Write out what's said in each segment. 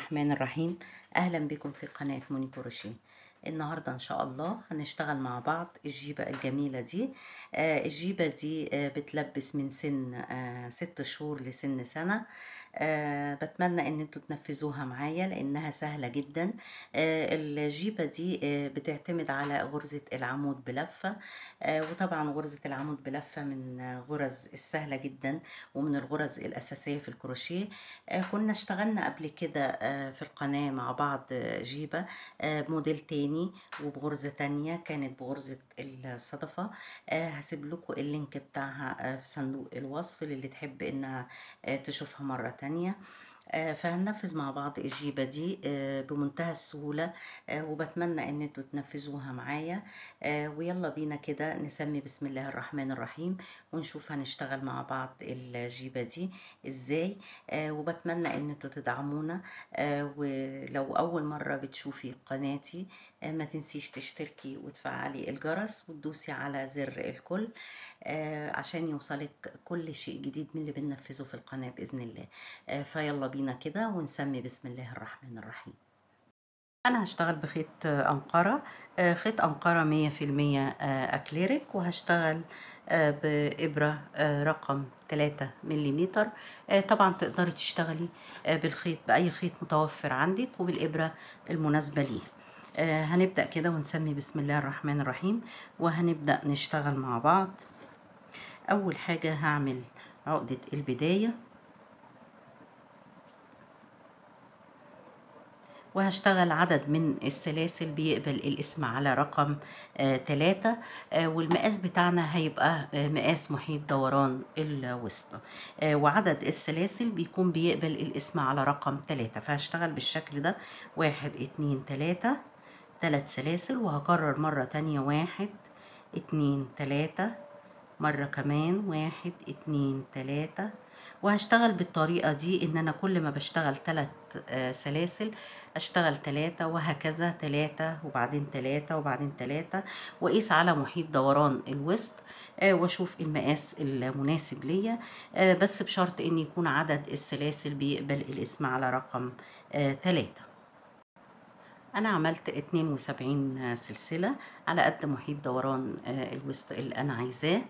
الرحمن الرحيم اهلا بكم في قناة موني كروشيه النهاردة ان شاء الله هنشتغل مع بعض الجيبة الجميلة دي آه، الجيبة دي آه، بتلبس من سن آه، ست شهور لسن سنة آه بتمنى ان انتوا تنفذوها معايا لانها سهله جدا آه الجيبه دي آه بتعتمد على غرزه العمود بلفه آه وطبعا غرزه العمود بلفه من غرز السهله جدا ومن الغرز الاساسيه في الكروشيه آه كنا اشتغلنا قبل كده آه في القناه مع بعض جيبه آه موديل تاني وبغرزه تانية كانت بغرزه الصدفه آه هسيب لكم اللينك بتاعها آه في صندوق الوصف للي تحب انها آه تشوفها مره تانية آه، فهننفذ مع بعض الجيبة دي آه، بمنتهى السهولة آه، وبتمنى ان انتوا تنفذوها معايا ويلا بينا كده نسمي بسم الله الرحمن الرحيم ونشوف هنشتغل مع بعض الجيبة دي ازاي آه وبتمنى ان انتوا تدعمونا آه ولو اول مرة بتشوفي قناتي آه ما تنسيش تشتركي وتفعلي الجرس وتدوسي على زر الكل آه عشان يوصلك كل شيء جديد من اللي بننفذه في القناة بإذن الله آه فيلا بينا كده ونسمي بسم الله الرحمن الرحيم انا هشتغل بخيط انقره آه، خيط انقره 100% آه، اكليريك وهشتغل بإبرة آه، رقم 3 ملم آه، طبعا تقدري تشتغلي آه، بالخيط بأي خيط متوفر عندك وبالإبرة المناسبة ليه هنبدأ كده ونسمي بسم الله الرحمن الرحيم وهنبدأ نشتغل مع بعض أول حاجة هعمل عقدة البداية وهشتغل عدد من السلاسل بيقبل الاسم على رقم ثلاثة آه، آه، والمقاس بتاعنا هيبقى آه، مقاس محيط دوران آه وعدد السلاسل بيكون بيقبل الاسم على رقم ثلاثة فهشتغل بالشكل ده واحد اتنين تلاتة تلات سلاسل وهكرر مرة تانية واحد اتنين تلاتة مرة كمان واحد اتنين تلاتة وهشتغل بالطريقة دي ان انا كل ما بشتغل تلات آه، سلاسل اشتغل تلاتة وهكذا تلاتة وبعدين تلاتة وبعدين تلاتة واقيس على محيط دوران الوسط آه، واشوف المقاس المناسب ليا آه، بس بشرط ان يكون عدد السلاسل بيقبل الاسم على رقم تلاتة انا عملت 72 سلسلة على قد محيط دوران الوسط اللي انا عايزاه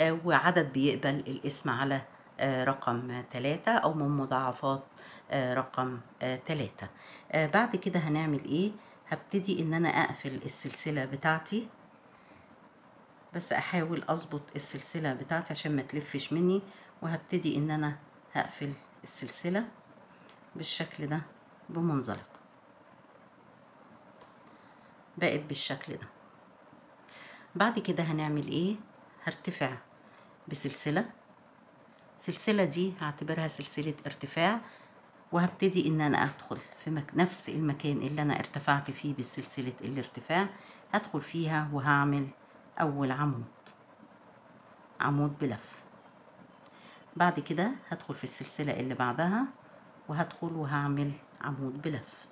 وعدد بيقبل الاسم على آه، رقم ثلاثة أو من مضاعفات آه، رقم ثلاثة آه، بعد كده هنعمل إيه هبتدي إن أنا أقفل السلسلة بتاعتي بس أحاول أظبط السلسلة بتاعتي عشان ما تلفش مني وهبتدي إن أنا هقفل السلسلة بالشكل ده بمنزلق بقت بالشكل ده بعد كده هنعمل ايه هرتفع بسلسلة السلسلة دي هعتبرها سلسلة ارتفاع وهبتدي ان انا ادخل في نفس المكان اللي انا ارتفعت فيه بالسلسلة الارتفاع هدخل فيها وهعمل اول عمود عمود بلف بعد كده هدخل في السلسلة اللي بعدها وهدخل وهعمل عمود بلف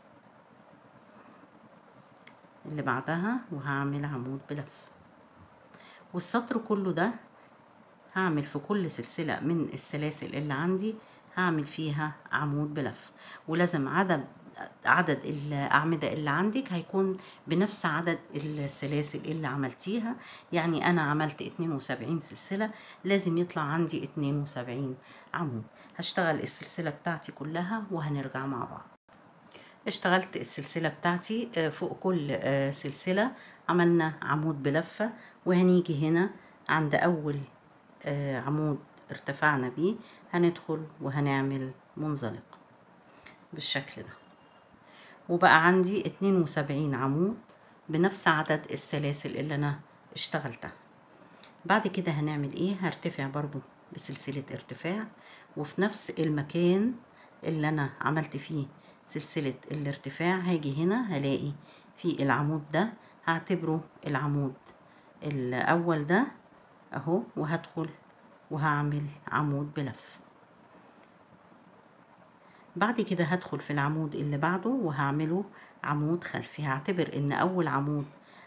اللي بعدها وهعمل عمود بلف والسطر كله ده هعمل في كل سلسلة من السلاسل اللي عندي هعمل فيها عمود بلف ولازم عدد عدد الأعمدة اللي عندك هيكون بنفس عدد السلاسل اللي عملتيها يعني أنا عملت 72 سلسلة لازم يطلع عندي 72 عمود هشتغل السلسلة بتاعتي كلها وهنرجع مع بعض اشتغلت السلسلة بتاعتي آه، فوق كل آه، سلسلة عملنا عمود بلفة وهنيجي هنا عند أول آه، عمود ارتفعنا بيه هندخل وهنعمل منزلق بالشكل ده وبقى عندي 72 عمود بنفس عدد السلاسل اللي انا اشتغلتها بعد كده هنعمل ايه هرتفع برضو بسلسلة ارتفاع وفي نفس المكان اللي انا عملت فيه سلسلة الارتفاع هاجي هنا هلاقي في العمود ده هعتبره العمود الاول ده اهو وهدخل وهعمل عمود بلف بعد كده هدخل في العمود اللي بعده وهعمله عمود خلفي هعتبر ان اول عمود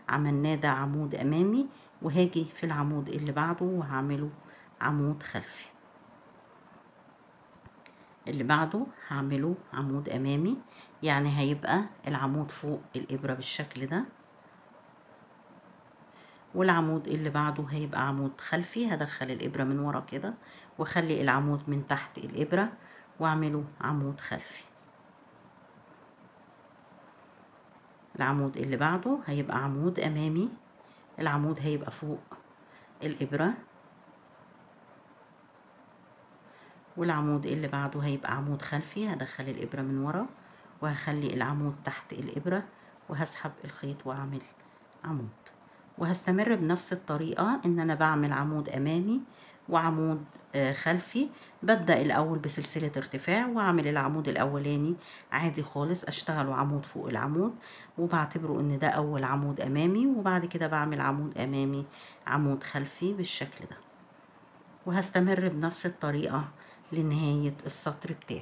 عملناه ده عمود امامي وهاجي في العمود اللي بعده وهعمله عمود خلفي اللي بعده هعمله عمود امامي يعني هيبقى العمود فوق الابره بالشكل ده والعمود اللي بعده هيبقى عمود خلفي هدخل الإبرة من ورا كده واخلي العمود من تحت الإبرة واعمله عمود خلفي العمود اللي بعده هيبقى عمود أمامي العمود هيبقى فوق الإبرة والعمود اللي بعده هيبقى عمود خلفي هدخل الإبرة من ورا وهخلي العمود تحت الإبرة وهسحب الخيط وأعمل عمود وهستمر بنفس الطريقة ان انا بعمل عمود امامي وعمود آه، خلفي ببدأ الاول بسلسلة ارتفاع واعمل العمود الاولاني عادي خالص اشتغله عمود فوق العمود وبعتبره ان ده اول عمود امامي وبعد كده بعمل عمود امامي عمود خلفي بالشكل ده وهستمر بنفس الطريقة لنهاية السطر بتاعي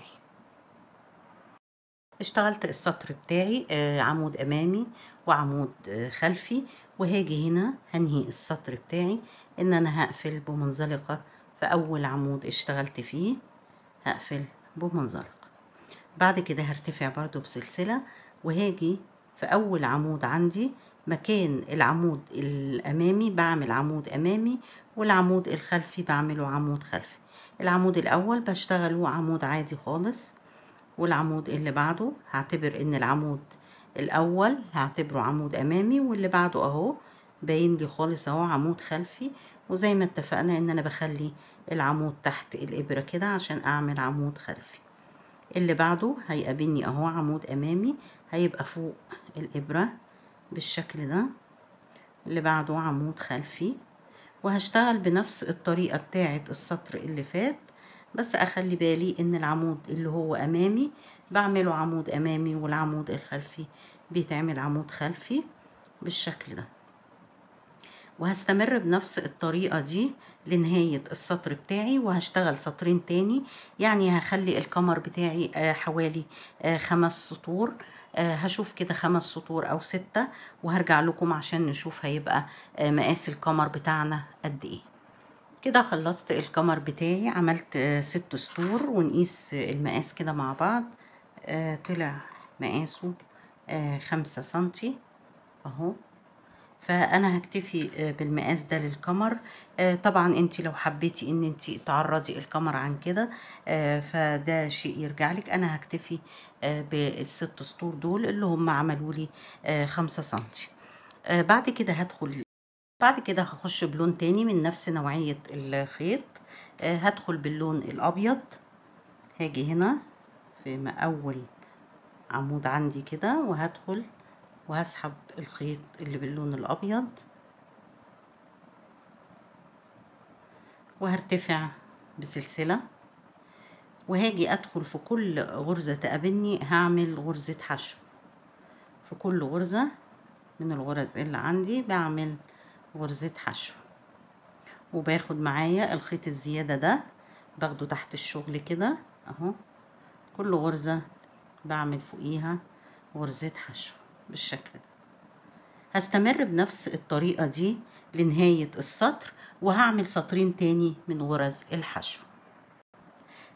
اشتغلت السطر بتاعي آه، عمود امامي وعمود آه، خلفي وهاجي هنا هنهي السطر بتاعي ان انا هقفل بمنزلقة في اول عمود اشتغلت فيه هقفل بمنزلقة بعد كده هرتفع برضو بسلسلة وهاجي في اول عمود عندي مكان العمود الامامي بعمل عمود امامي والعمود الخلفي بعمله عمود خلفي العمود الاول بشتغله عمود عادي خالص والعمود اللي بعده هعتبر ان العمود الاول هعتبره عمود امامي واللي بعده اهو باين لي خالص اهو عمود خلفي وزي ما اتفقنا ان انا بخلي العمود تحت الابره كده عشان اعمل عمود خلفي اللي بعده هيقابلني اهو عمود امامي هيبقى فوق الابره بالشكل ده اللي بعده عمود خلفي وهشتغل بنفس الطريقه بتاعه السطر اللي فات بس اخلي بالي ان العمود اللي هو امامي بعمله عمود امامي والعمود الخلفي بيتعمل عمود خلفي بالشكل ده وهستمر بنفس الطريقة دي لنهاية السطر بتاعي وهشتغل سطرين تاني يعني هخلي القمر بتاعي آه، حوالي آه، خمس سطور آه، هشوف كده خمس سطور او ستة وهرجع لكم عشان نشوف هيبقى مقاس القمر بتاعنا قد ايه كده خلصت القمر بتاعي عملت ست سطور ونقيس المقاس كده مع بعض آه، طلع مقاسه آه، خمسة سنتي اهو فانا هكتفي آه، بالمقاس ده للقمر طبعا انت لو حبيتي ان انت تعرضي القمر عن كده فده شيء يرجع لك انا هكتفي بالست سطور دول اللي هم عملوا لي خمسة سنتي بعد كده هدخل بعد كده هخش بلون تاني من نفس نوعية الخيط هدخل باللون الابيض هاجي هنا في اول عمود عندي كده وهدخل وهسحب الخيط اللي باللون الابيض وهرتفع بسلسلة وهاجي ادخل في كل غرزة تقابلني هعمل غرزة حشو في كل غرزة من الغرز اللي عندي بعمل غرزة حشو وباخد معايا الخيط الزيادة ده باخده تحت الشغل كده اهو كل غرزة بعمل فوقيها غرزة حشو بالشكل ده هستمر بنفس الطريقة دي لنهاية السطر وهعمل سطرين تاني من غرز الحشو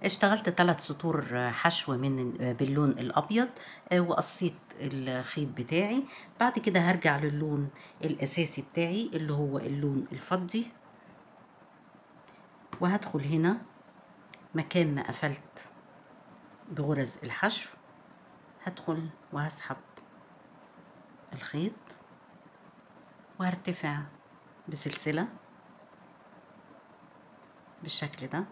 اشتغلت ثلاث سطور حشو من باللون الابيض آه، وقصيت الخيط بتاعي بعد كده هرجع للون الاساسي بتاعي اللي هو اللون الفضي وهدخل هنا مكان ما قفلت بغرز الحشو هدخل وهسحب الخيط وهرتفع بسلسلة بالشكل ده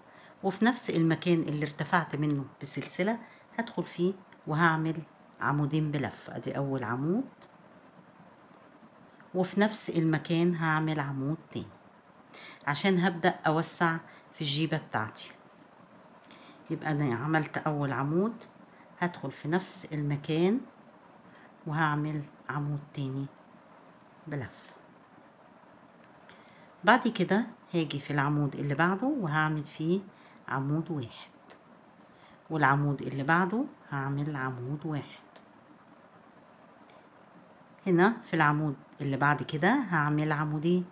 وفي نفس المكان اللي ارتفعت منه بسلسلة هدخل فيه وهعمل عمودين بلف ادي اول عمود وفي نفس المكان هعمل عمود تاني عشان هبدأ اوسع في الجيبة بتاعتي يبقى انا عملت اول عمود هدخل في نفس المكان وهعمل عمود تاني بلف بعد كده هاجي في العمود اللي بعده وهعمل فيه عمود واحد والعمود اللي بعده هعمل عمود واحد هنا في العمود اللي بعد كده هعمل عمودين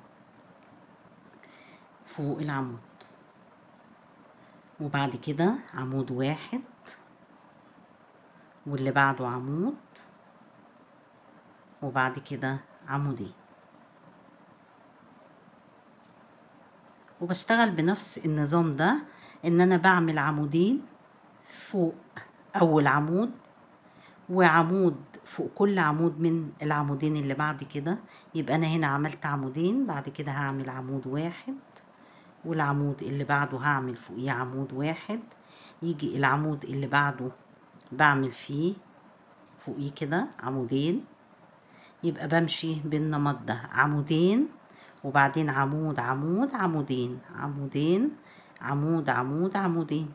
فوق العمود وبعد كده عمود واحد واللي بعده عمود وبعد كده عمودين وبشتغل بنفس النظام ده ان انا بعمل عمودين فوق اول عمود وعمود فوق كل عمود من العمودين اللي بعد كده يبقى انا هنا عملت عمودين بعد كده هعمل عمود واحد والعمود اللي بعده هعمل فوقيه عمود واحد يجي العمود اللي بعده بعمل فيه فوقيه كده عمودين يبقى بمشي بالنمط ده عمودين وبعدين عمود عمود عمودين عمودين عمود عمود عمودين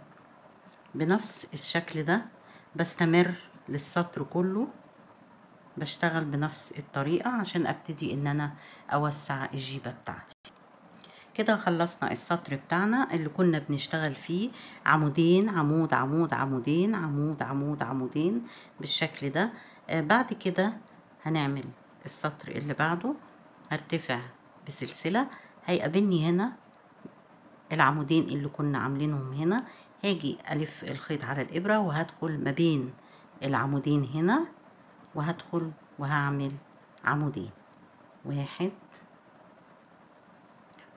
بنفس الشكل ده بستمر للسطر كله بشتغل بنفس الطريقة عشان ابتدي ان انا اوسع الجيبة بتاعتي كده خلصنا السطر بتاعنا اللي كنا بنشتغل فيه عمودين عمود عمود عمودين عمود عمود عمودين بالشكل ده آه، بعد كده هنعمل السطر اللي بعده هرتفع بسلسلة هيقابلني هنا العمودين اللي كنا عاملينهم هنا هاجي ألف الخيط على الإبرة وهدخل ما بين العمودين هنا وهدخل وهعمل عمودين واحد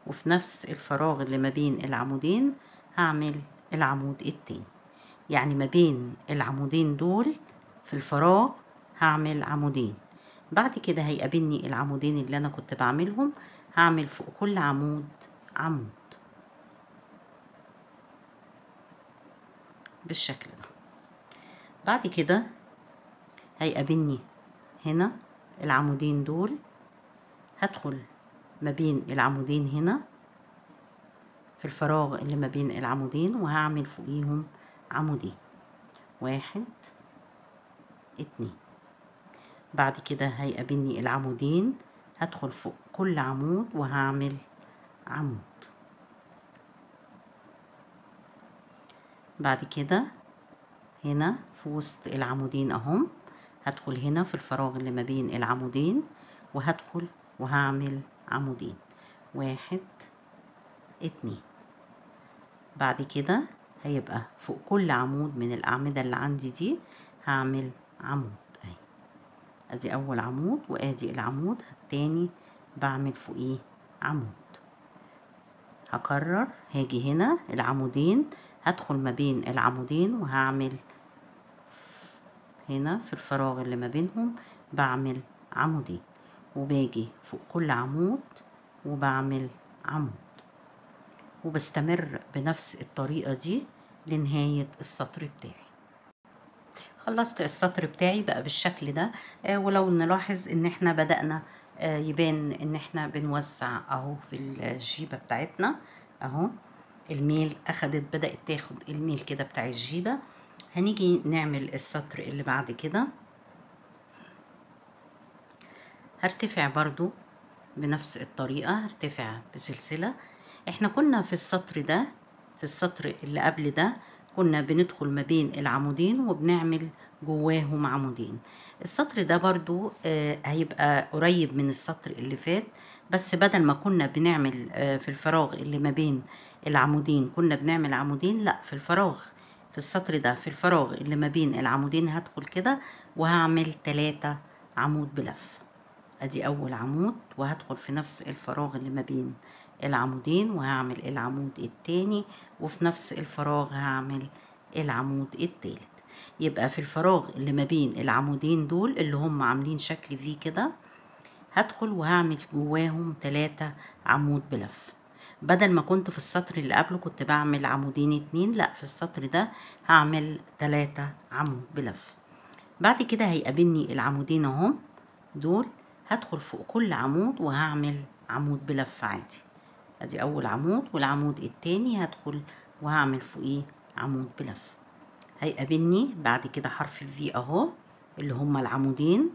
وفي نفس الفراغ اللي ما بين العمودين هعمل العمود التاني يعني ما بين العمودين دول في الفراغ هعمل عمودين بعد كده هيقابلني العمودين اللي انا كنت بعملهم هعمل فوق كل عمود عمود بالشكل ده بعد كده هيقابلني هنا العمودين دول هدخل ما بين العمودين هنا في الفراغ اللي ما بين العمودين وهعمل فوقيهم عمودين واحد اتنين بعد كده هيقابلني العمودين هدخل فوق كل عمود وهعمل عمود بعد كده هنا في وسط العمودين اهم هدخل هنا في الفراغ اللي ما بين العمودين وهدخل وهعمل عمودين واحد اتنين بعد كده هيبقى فوق كل عمود من الأعمدة اللي عندي دي هعمل عمود اهي ادي اول عمود وادي العمود التاني بعمل فوقيه عمود هكرر هاجي هنا العمودين هدخل ما بين العمودين وهعمل هنا في الفراغ اللي ما بينهم بعمل عمودين وباجي فوق كل عمود وبعمل عمود وبستمر بنفس الطريقة دي لنهاية السطر بتاعي خلصت السطر بتاعي بقى بالشكل ده آه، ولو نلاحظ ان احنا بدأنا آه، يبان ان احنا بنوسع اهو في الجيبة بتاعتنا اهو الميل اخدت بدأت تاخد الميل كده بتاع الجيبة هنيجي نعمل السطر اللي بعد كده هرتفع برضو بنفس الطريقة هرتفع بسلسلة احنا كنا في السطر ده في السطر اللي قبل ده كنا بندخل ما بين العمودين وبنعمل جواهم عمودين السطر ده برضو آه، هيبقى قريب من السطر اللي فات بس بدل ما كنا بنعمل آه، في الفراغ اللي ما بين العمودين كنا بنعمل عمودين لا في الفراغ في السطر ده في الفراغ اللي ما بين العمودين هدخل كده وهعمل تلاتة عمود بلفه ادي اول عمود وهدخل في نفس الفراغ اللي ما بين العمودين وهعمل العمود التاني وفي نفس الفراغ هعمل العمود التالت يبقى في الفراغ اللي ما بين العمودين دول اللي هم عاملين شكل في كده هدخل وهعمل جواهم تلاتة عمود بلف بدل ما كنت في السطر اللي قبله كنت بعمل عمودين اتنين لا في السطر ده هعمل تلاتة عمود بلف بعد كده هيقابلني العمودين اهم دول هدخل فوق كل عمود وهعمل عمود بلف عادي ادي اول عمود والعمود التاني هدخل وهعمل فوقيه عمود بلف هيقابلني بعد كده حرف الفي اهو اللي هما العمودين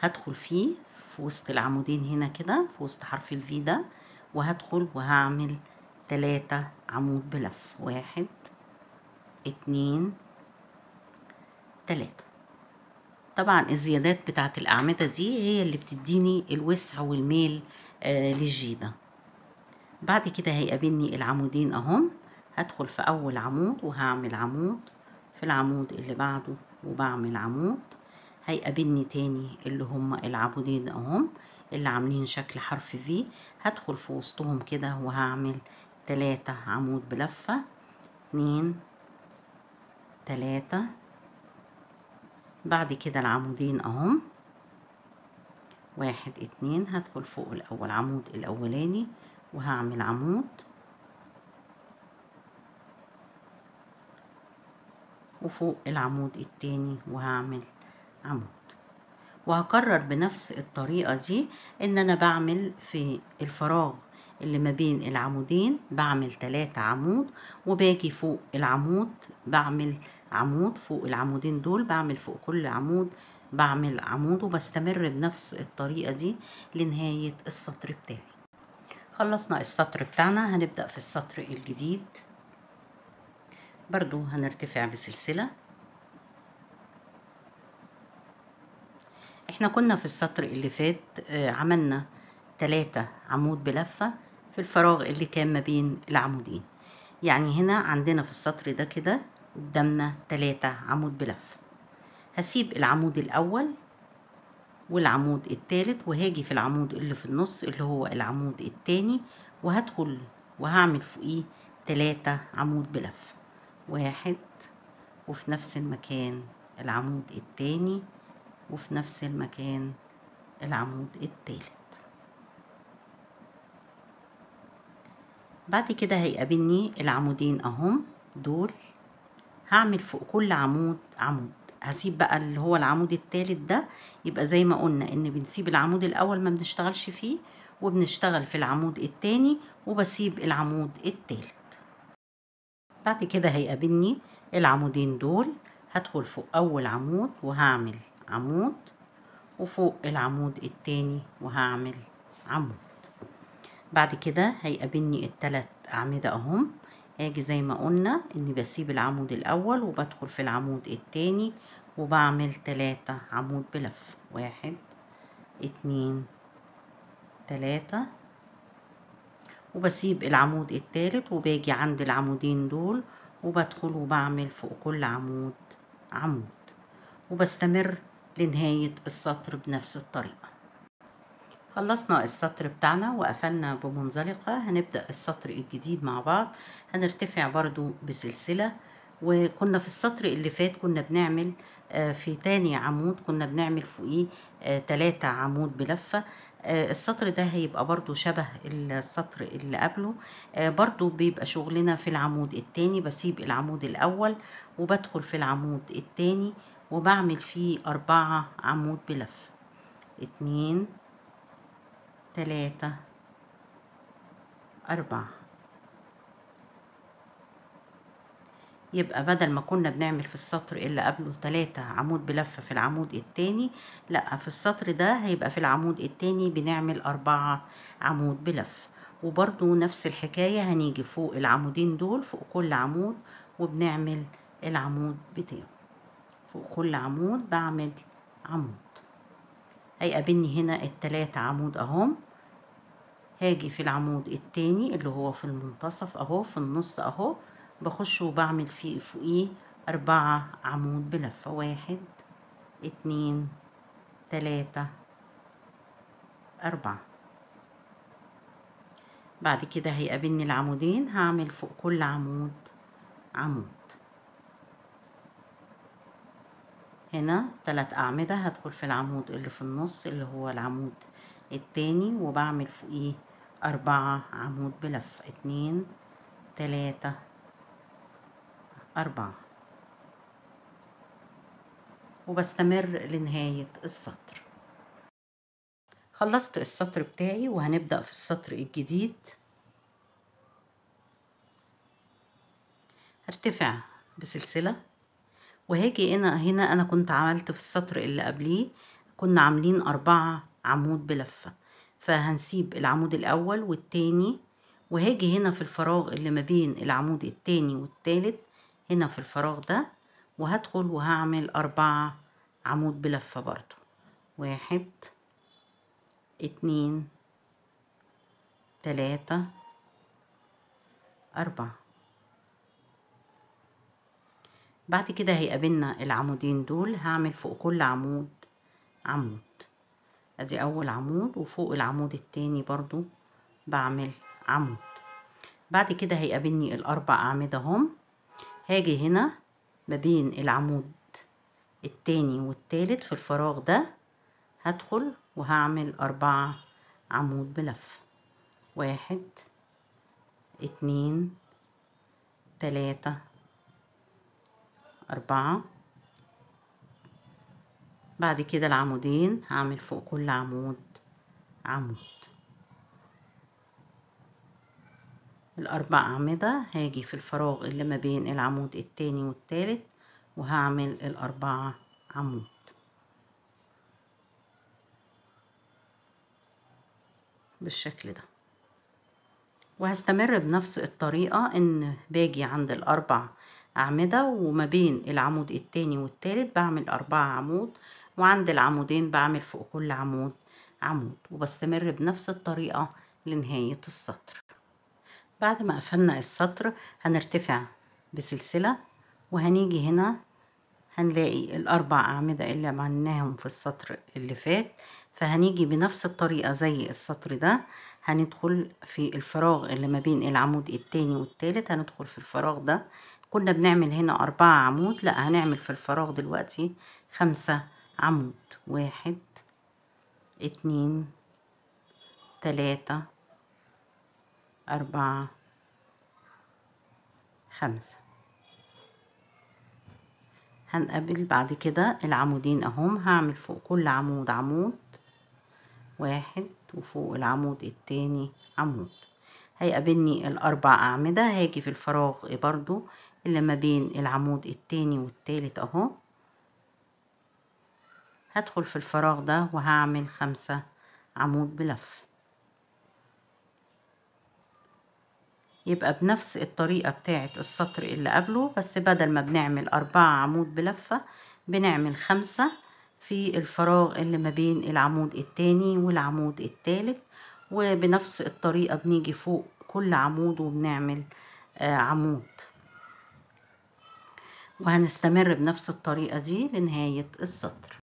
هدخل فيه في وسط العمودين هنا كده في وسط حرف الفي ده وهدخل وهعمل تلاتة عمود بلف واحد اتنين تلاتة طبعا الزيادات بتاعت الأعمدة دي هي اللي بتديني الوسع والميل آه للجيبة بعد كده هيقابلني العمودين اهم هدخل في أول عمود وهعمل عمود في العمود اللي بعده وبعمل عمود هيقابلني تاني اللي هما العمودين اهم اللي عاملين شكل حرف V هدخل في وسطهم كده وهعمل تلاتة عمود بلفة اتنين تلاتة بعد كده العمودين اهم واحد اتنين هدخل فوق الاول عمود الاولاني وهعمل عمود وفوق العمود التاني وهعمل عمود وهكرر بنفس الطريقة دي ان انا بعمل في الفراغ اللي ما بين العمودين بعمل تلاتة عمود وباجي فوق العمود بعمل عمود فوق العمودين دول بعمل فوق كل عمود بعمل عمود وبستمر بنفس الطريقة دي لنهاية السطر بتاعي خلصنا السطر بتاعنا هنبدأ في السطر الجديد برضو هنرتفع بسلسلة احنا كنا في السطر اللي فات آه، عملنا تلاتة عمود بلفة في الفراغ اللي كان ما بين العمودين يعني هنا عندنا في السطر ده كده قدامنا تلاتة عمود بلف هسيب العمود الأول والعمود التالت وهاجي في العمود اللي في النص اللي هو العمود التاني وهدخل وهعمل فوقيه تلاتة عمود بلف واحد وفي نفس المكان العمود التاني وفي نفس المكان العمود التالت بعد كده هيقابلني العمودين اهم دول هعمل فوق كل عمود عمود هسيب بقى اللي هو العمود التالت ده يبقى زي ما قلنا ان بنسيب العمود الاول ما بنشتغلش فيه وبنشتغل في العمود التاني وبسيب العمود التالت بعد كده هيقابلني العمودين دول هدخل فوق اول عمود وهعمل عمود وفوق العمود التاني وهعمل عمود بعد كده هيقابلني التلات اعمدة اهم اجي زي ما قلنا اني بسيب العمود الاول وبدخل في العمود التاني وبعمل تلاتة عمود بلف واحد اتنين تلاتة وبسيب العمود التالت وباجي عند العمودين دول وبدخل وبعمل فوق كل عمود عمود وبستمر لنهاية السطر بنفس الطريقة خلصنا السطر بتاعنا وقفلنا بمنزلقة هنبدأ السطر الجديد مع بعض هنرتفع برضو بسلسلة وكنا في السطر اللي فات كنا بنعمل آه، في تاني عمود كنا بنعمل فوقيه آه، تلاتة عمود بلفة آه، السطر ده هيبقى برضو شبه السطر اللي قبله برضو بيبقى شغلنا في العمود التاني بسيب العمود الأول وبدخل في العمود التاني وبعمل فيه أربعة عمود بلفة اتنين ثلاثة أربعة يبقى بدل ما كنا بنعمل في السطر اللي قبله تلاتة عمود بلفة في العمود التاني لا في السطر ده هيبقى في العمود التاني بنعمل أربعة عمود بلف وبرضو نفس الحكاية هنيجي فوق العمودين دول فوق كل عمود وبنعمل العمود بتاعه فوق كل عمود بعمل عمود هيقابلني هنا التلات عمود اهم هاجي في العمود التاني اللي هو في المنتصف اهو في النص اهو بخش وبعمل فيه فوقيه أربعة عمود بلفة واحد اتنين تلاتة أربعة بعد كده هيقابلني العمودين هعمل فوق كل عمود عمود هنا تلات أعمدة هدخل في العمود اللي في النص اللي هو العمود التاني وبعمل فوقيه أربعة عمود بلف اتنين تلاتة أربعة وبستمر لنهاية السطر خلصت السطر بتاعي وهنبدأ في السطر الجديد هرتفع بسلسلة وهاجي هنا هنا انا كنت عملت في السطر اللي قبليه كنا عاملين أربعة عمود بلفة فهنسيب العمود الأول والتاني وهاجي هنا في الفراغ اللي ما بين العمود التاني والتالت هنا في الفراغ ده وهدخل وهعمل أربعة عمود بلفة برضو واحد اتنين تلاتة أربعة بعد كده هيقابلنا العمودين دول هعمل فوق كل عمود عمود ادي اول عمود وفوق العمود التاني برضو بعمل عمود بعد كده هيقابلني الاربع اعمده هم هاجي هنا ما بين العمود التاني والتالت في الفراغ ده هدخل وهعمل اربع عمود بلف واحد اتنين تلاتة أربعة بعد كده العمودين هعمل فوق كل عمود عمود الأربع أعمدة هاجي في الفراغ اللي ما بين العمود التاني والتالت وهعمل الأربعة عمود بالشكل ده وهستمر بنفس الطريقة ان باجي عند الأربع أعمدة وما بين العمود التاني والتالت بعمل أربعة عمود وعند العمودين بعمل فوق كل عمود عمود وبستمر بنفس الطريقة لنهاية السطر بعد ما قفلنا السطر هنرتفع بسلسلة وهنيجي هنا هنلاقي الأربع أعمدة اللي عملناهم في السطر اللي فات فهنيجي بنفس الطريقة زي السطر ده هندخل في الفراغ اللي ما بين العمود التاني والتالت هندخل في الفراغ ده كنا بنعمل هنا أربعة عمود لا هنعمل في الفراغ دلوقتي خمسة عمود واحد اتنين تلاتة أربعة خمسة هنقابل بعد كده العمودين اهم هعمل فوق كل عمود عمود واحد وفوق العمود التاني عمود هيقابلني الاربع اعمدة هاجي في الفراغ برضو اللي ما بين العمود التاني والتالت اهو هدخل في الفراغ ده وهعمل خمسة عمود بلف يبقى بنفس الطريقة بتاعة السطر اللي قبله بس بدل ما بنعمل أربعة عمود بلفة بنعمل خمسة في الفراغ اللي ما بين العمود التاني والعمود التالت وبنفس الطريقة بنيجي فوق كل عمود وبنعمل آه، عمود وهنستمر بنفس الطريقة دي لنهاية السطر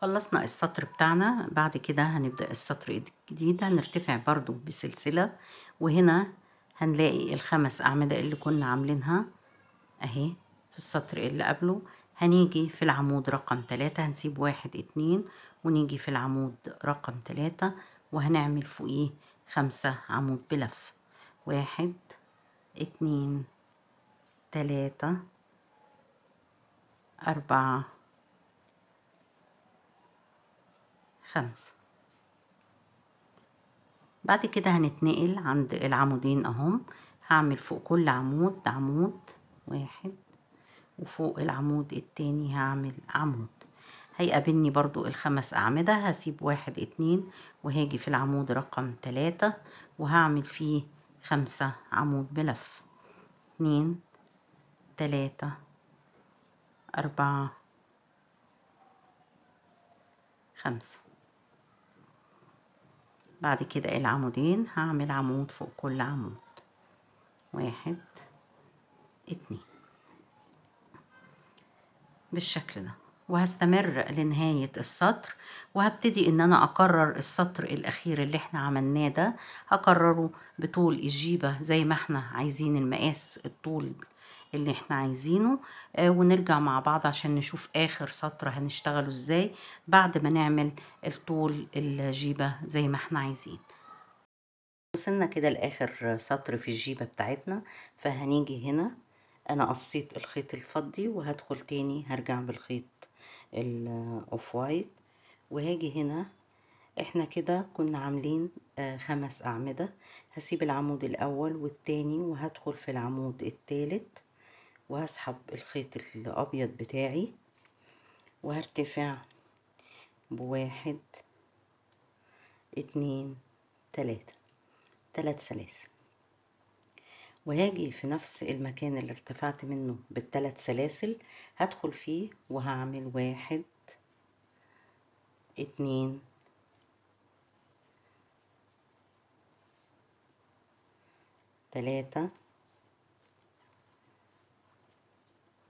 خلصنا السطر بتاعنا بعد كده هنبدأ السطر الجديد هنرتفع برضو بسلسلة وهنا هنلاقي الخمس أعمدة اللي كنا عاملينها أهي في السطر اللي قبله هنيجي في العمود رقم تلاتة هنسيب واحد اتنين ونيجي في العمود رقم تلاتة وهنعمل فوقيه خمسة عمود بلف واحد اتنين تلاتة أربعة خمسة بعد كده هنتنقل عند العمودين اهم هعمل فوق كل عمود عمود واحد وفوق العمود التاني هعمل عمود هيقابلني برضو الخمس أعمدة هسيب واحد اتنين وهاجي في العمود رقم تلاتة وهعمل فيه خمسة عمود بلف اتنين تلاتة أربعة خمسة بعد كده العمودين هعمل عمود فوق كل عمود واحد اتنين بالشكل ده وهستمر لنهاية السطر وهبتدي ان انا اكرر السطر الاخير اللي احنا عملناه ده هكرره بطول الجيبة زي ما احنا عايزين المقاس الطول اللي احنا عايزينه آه ونرجع مع بعض عشان نشوف اخر سطر هنشتغله ازاي بعد ما نعمل الطول الجيبة زي ما احنا عايزين وصلنا كده لاخر سطر في الجيبة بتاعتنا فهنيجي هنا انا قصيت الخيط الفضي وهدخل تاني هرجع بالخيط الاوف آه، وايت وهاجي هنا احنا كده كنا عاملين آه، خمس اعمده هسيب العمود الاول والتاني وهدخل في العمود الثالث وهسحب الخيط الابيض بتاعي وهرتفع بواحد اتنين تلاتة تلات سلاسل وهاجي في نفس المكان اللي ارتفعت منه بالتلات سلاسل هدخل فيه وهعمل واحد اتنين تلاتة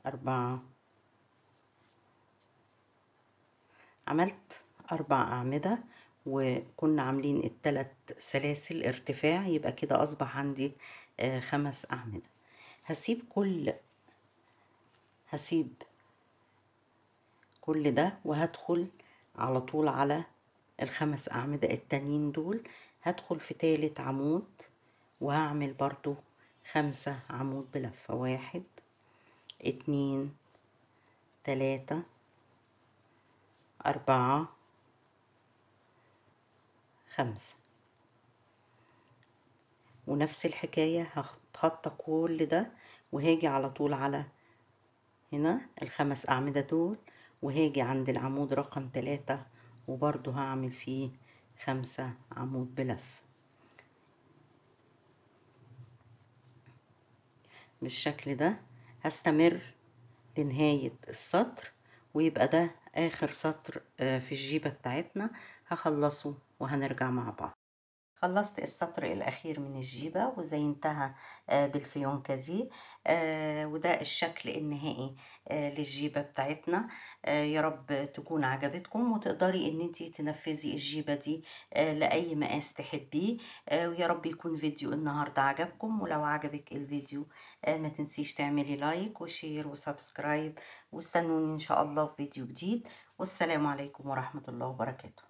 أربعة عملت أربع أعمدة وكنا عاملين التلات سلاسل ارتفاع يبقى كده أصبح عندي آه، خمس أعمدة هسيب كل هسيب كل ده وهدخل على طول على الخمس أعمدة التانيين دول هدخل في تالت عمود وهعمل برضو خمسة عمود بلفة واحد اتنين تلاتة أربعة خمسة ونفس الحكاية هتخطى كل ده وهاجي على طول على هنا الخمس أعمدة دول وهاجي عند العمود رقم تلاتة وبرضو هعمل فيه خمسة عمود بلف بالشكل ده هستمر لنهاية السطر ويبقى ده آخر سطر آه، في الجيبة بتاعتنا هخلصه وهنرجع مع بعض خلصت السطر الاخير من الجيبة وزينتها آه، بالفيونكة دي آه، وده الشكل النهائي آه، للجيبة بتاعتنا يا رب تكون عجبتكم وتقدري ان انتي تنفذي الجيبة دي لاي مقاس تحبيه ويا رب يكون فيديو النهاردة عجبكم ولو عجبك الفيديو ما تنسيش تعملي لايك وشير وسبسكرايب واستنوني ان شاء الله في فيديو جديد والسلام عليكم ورحمة الله وبركاته